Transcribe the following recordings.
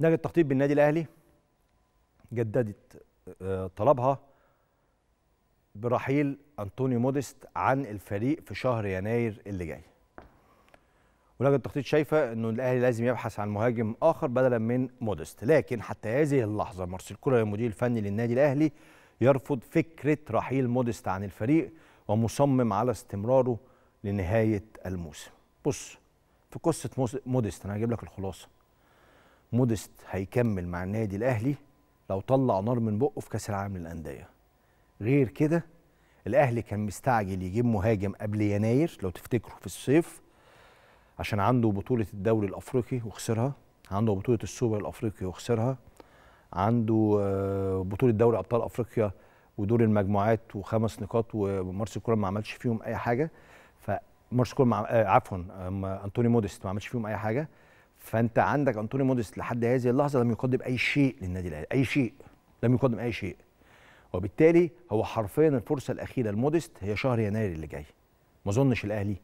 لجنه التخطيط بالنادي الاهلي جددت آه، طلبها برحيل انطونيو موديست عن الفريق في شهر يناير اللي جاي ولجنه التخطيط شايفه انه الاهلي لازم يبحث عن مهاجم اخر بدلا من موديست لكن حتى هذه اللحظه مارسيل كولر المدير الفني للنادي الاهلي يرفض فكره رحيل موديست عن الفريق ومصمم على استمراره لنهايه الموسم بص في قصه موديست انا هجيب لك الخلاصه مودست هيكمل مع النادي الاهلي لو طلع نار من بقه في كاس العالم للانديه غير كده الاهلي كان مستعجل يجيب مهاجم قبل يناير لو تفتكروا في الصيف عشان عنده بطوله الدوري الافريقي وخسرها عنده بطوله السوبر الافريقي وخسرها عنده آه، بطوله دوري ابطال افريقيا ودور المجموعات وخمس نقاط ومارس كولر ما عملش فيهم اي حاجه فمارس كولر آه، عفوا آه، انتوني موديست ما عملش فيهم اي حاجه فانت عندك انطوني موديست لحد هذه اللحظه لم يقدم اي شيء للنادي الاهلي اي شيء لم يقدم اي شيء وبالتالي هو حرفيا الفرصه الاخيره لموديست هي شهر يناير اللي جاي ما اظنش الاهلي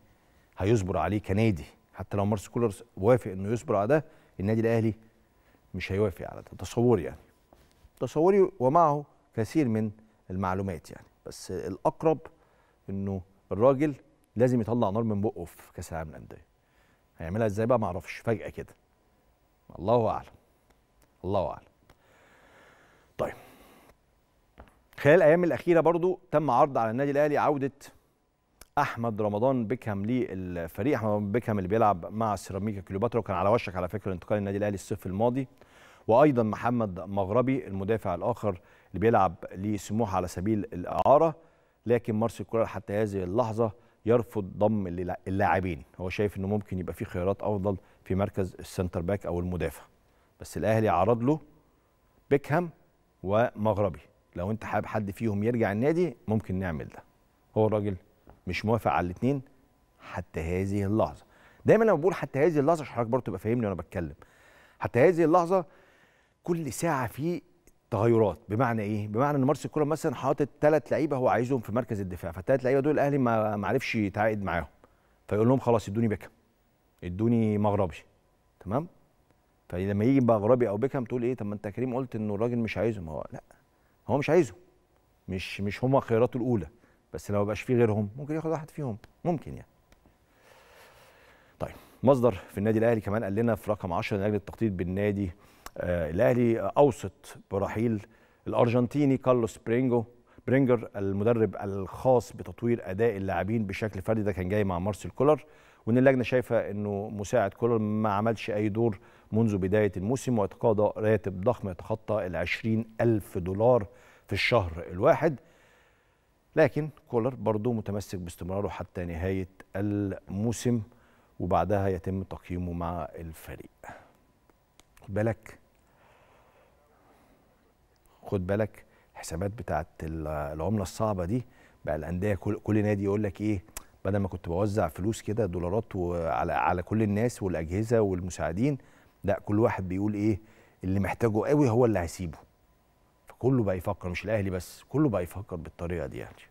هيصبر عليه كنادي حتى لو مارس كولر وافق انه يصبر على ده النادي الاهلي مش هيوافق على ده تصوري يعني تصوري ومعه كثير من المعلومات يعني بس الاقرب انه الراجل لازم يطلع نار من بقه في كاس العالم للانديه هيعملها ازاي بقى معرفش فجأة كده الله أعلم الله أعلم طيب خلال الأيام الأخيرة برضو تم عرض على النادي الأهلي عودة احمد رمضان بيكهام للفريق احمد رمضان بيكهام اللي بيلعب مع سيراميكا كليوباترا وكان على وشك على فكره انتقال للنادي الاهلي الصيف الماضي وايضا محمد مغربي المدافع الاخر اللي بيلعب لسموحه على سبيل الاعاره لكن مارسيل كولر حتى هذه اللحظه يرفض ضم اللاعبين هو شايف انه ممكن يبقى في خيارات افضل في مركز السنتر باك او المدافع بس الاهلي عرض له بيكهام ومغربي لو انت حابب حد فيهم يرجع النادي ممكن نعمل ده هو الراجل مش موافق على الاثنين حتى هذه اللحظه دايما لما بقول حتى هذه اللحظه عشان حضرتك برضه تبقى فاهمني وانا بتكلم حتى هذه اللحظه كل ساعه في تغيرات بمعنى ايه بمعنى ان مارسيل كولر مثلا حاطط ثلاث لعيبه هو عايزهم في مركز الدفاع فالثلاث لعيبه دول الاهلي ما عرفش يتعاقد معاهم فيقول لهم خلاص ادوني بيكهام ادوني مغربي تمام فلما يجي مغربي او بيكهام تقول ايه طب ما انت كريم قلت انه الراجل مش عايزهم، هو لا هو مش عايزه مش مش هما خياراته الاولى بس لو ما بقاش فيه غيرهم ممكن ياخد واحد فيهم ممكن يعني طيب مصدر في النادي الاهلي كمان قال لنا في رقم 10 لجنه التخطيط بالنادي آه، الاهلي اوصت برحيل الارجنتيني كارلوس برينجو برينجر المدرب الخاص بتطوير اداء اللاعبين بشكل فردي ده كان جاي مع مارسيل كولر وان اللجنه شايفه انه مساعد كولر ما عملش اي دور منذ بدايه الموسم ويتقاضى راتب ضخم يتخطى ال الف دولار في الشهر الواحد لكن كولر برضه متمسك باستمراره حتى نهايه الموسم وبعدها يتم تقييمه مع الفريق بالك خد بالك حسابات بتاعه العمله الصعبه دي بقى الانديه كل, كل نادي يقول لك ايه بدل ما كنت بوزع فلوس كده دولارات وعلى على كل الناس والاجهزه والمساعدين لا كل واحد بيقول ايه اللي محتاجه قوي هو اللي هيسيبه فكله بقى يفكر مش الاهلي بس كله بقى يفكر بالطريقه دي يعني